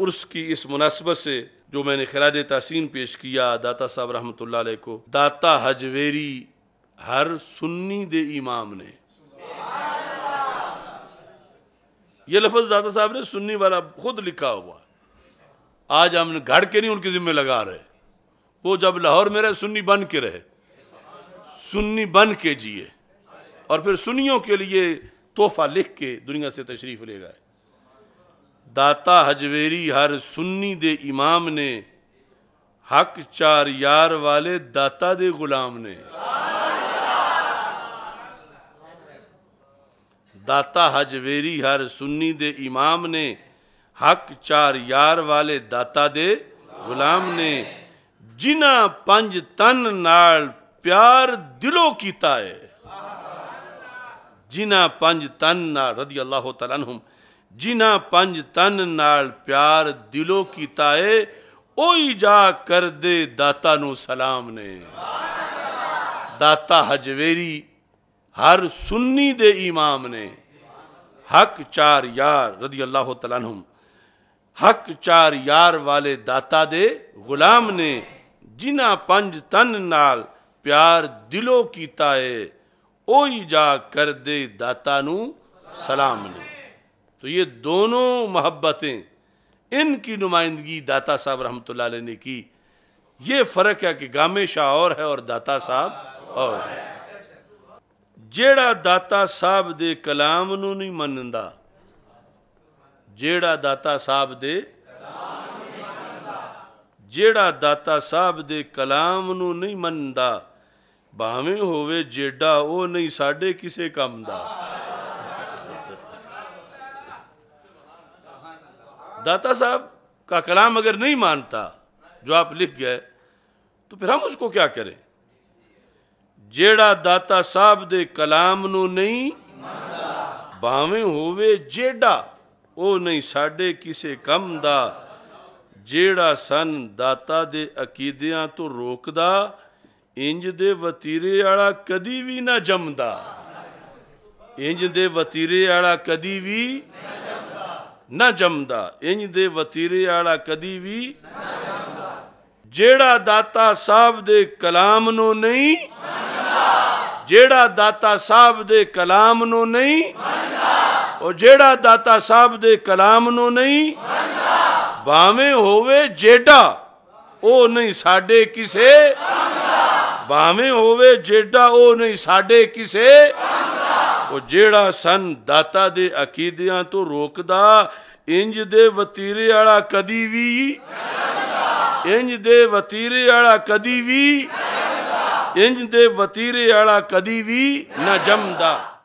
उर्स की इस मुनासबत से जो मैंने खराज तहसीन पेश किया दाता साहब रहमत को दाता हजवेरी हर सुन्नी दे इमाम ने ये लफज दाता साहब ने सुन्नी वाला खुद लिखा हुआ आज हम घड़ के नहीं उनके जिम्मे लगा रहे वो जब लाहौर में रहे सुन्नी बन के रहे सुन्नी बन के जिए और फिर सुनियों के लिए तोहफा लिख के दुनिया से तशरीफ ले गए दाता हजवेरी हर सुन्नी दे इमाम ने हक चार यार वाले दाता दे गुलाम ने दाता हजवेरी हर सुन्नी दे इमाम ने हक चार यार वाले दाता दे गुलाम ने जिना पंज तन नाल प्यार दिलों कीता है जिना पंज तन नाल रदी अल्लाह तआला जिना पंज तन नाल प्यार दिलो कीता है ओ जा कर दे दाता नु सलाम ने दाता हजवेरी हर सुन्नी दे इमाम ने हक चार यार रदी अल्लाह तलाहम हक चार यार वाले दाता दे गुलाम ने जिना पंज तन नाल प्यार दिलो कीता है ओ जा कर दे दाता नु सलाम ने तो ये दोनों मोहब्बतें इनकी नुमाइंदगी दाता साहब रहमत ने की ये फर्क है कि गामे शाह और है और दाता साहब और जेड़ा दाता साहब दे कलाम नहीं मन जेड़ा दाता साहब दे जेड़ा दाता साहब दे कलाम नहीं मनदा भावें होवे जेड़ा वो नहीं साढ़े किसी काम का दाता साहब का कलाम अगर नहीं मानता जो आप लिख गए तो फिर हम उसको क्या करें ਜਿਹੜਾ ਦਾਤਾ ਸਾਹਿਬ ਦੇ ਕਲਾਮ ਨੂੰ ਨਹੀਂ ਮੰਨਦਾ ਭਾਵੇਂ ਹੋਵੇ ਜਿਹੜਾ ਉਹ ਨਹੀਂ ਸਾਡੇ ਕਿਸੇ ਕੰਮ ਦਾ ਜਿਹੜਾ ਸੰ ਦਾਤਾ ਦੇ ਅਕੀਦਿਆਂ ਤੋਂ ਰੋਕਦਾ ਇੰਜ ਦੇ ਵਤੀਰੇ ਵਾਲਾ ਕਦੀ ਵੀ ਨਾ ਜੰਮਦਾ ਇੰਜ ਦੇ ਵਤੀਰੇ ਵਾਲਾ ਕਦੀ ਵੀ ਨਹੀਂ ਨਾ ਜੰਮਦਾ ਇੰਜ ਦੇ ਵਤੀਰੇ ਵਾਲਾ ਕਦੀ ਵੀ ਨਾ ਜੰਮਦਾ ਜਿਹੜਾ ਦਾਤਾ ਸਾਹਿਬ ਦੇ ਕਲਾਮ ਨੂੰ ਨਹੀਂ ਮੰਨਦਾ ਜਿਹੜਾ ਦਾਤਾ ਸਾਹਿਬ ਦੇ ਕਲਾਮ ਨੂੰ ਨਹੀਂ ਮੰਨਦਾ ਉਹ ਜਿਹੜਾ ਦਾਤਾ ਸਾਹਿਬ ਦੇ ਕਲਾਮ ਨੂੰ ਨਹੀਂ ਮੰਨਦਾ ਭਾਵੇਂ ਹੋਵੇ ਜਿਹੜਾ ਉਹ ਨਹੀਂ ਸਾਡੇ ਕਿਸੇ ਭਾਵੇਂ ਹੋਵੇ ਜਿਹੜਾ ਉਹ ਨਹੀਂ ਸਾਡੇ ਕਿਸੇ ਉਹ ਜਿਹੜਾ ਸੰ ਦਾਤਾ ਦੇ ਅਕੀਦਿਆਂ ਤੋਂ ਰੋਕਦਾ ਇੰਜ ਦੇ ਵਤੀਰੇ ਵਾਲਾ ਕਦੀ ਵੀ ਇੰਜ ਦੇ ਵਤੀਰੇ ਵਾਲਾ ਕਦੀ ਵੀ ਇੰਜ ਦੇ ਵਤੀਰੇ ਵਾਲਾ ਕਦੀ ਵੀ ਨਾ ਜੰਮਦਾ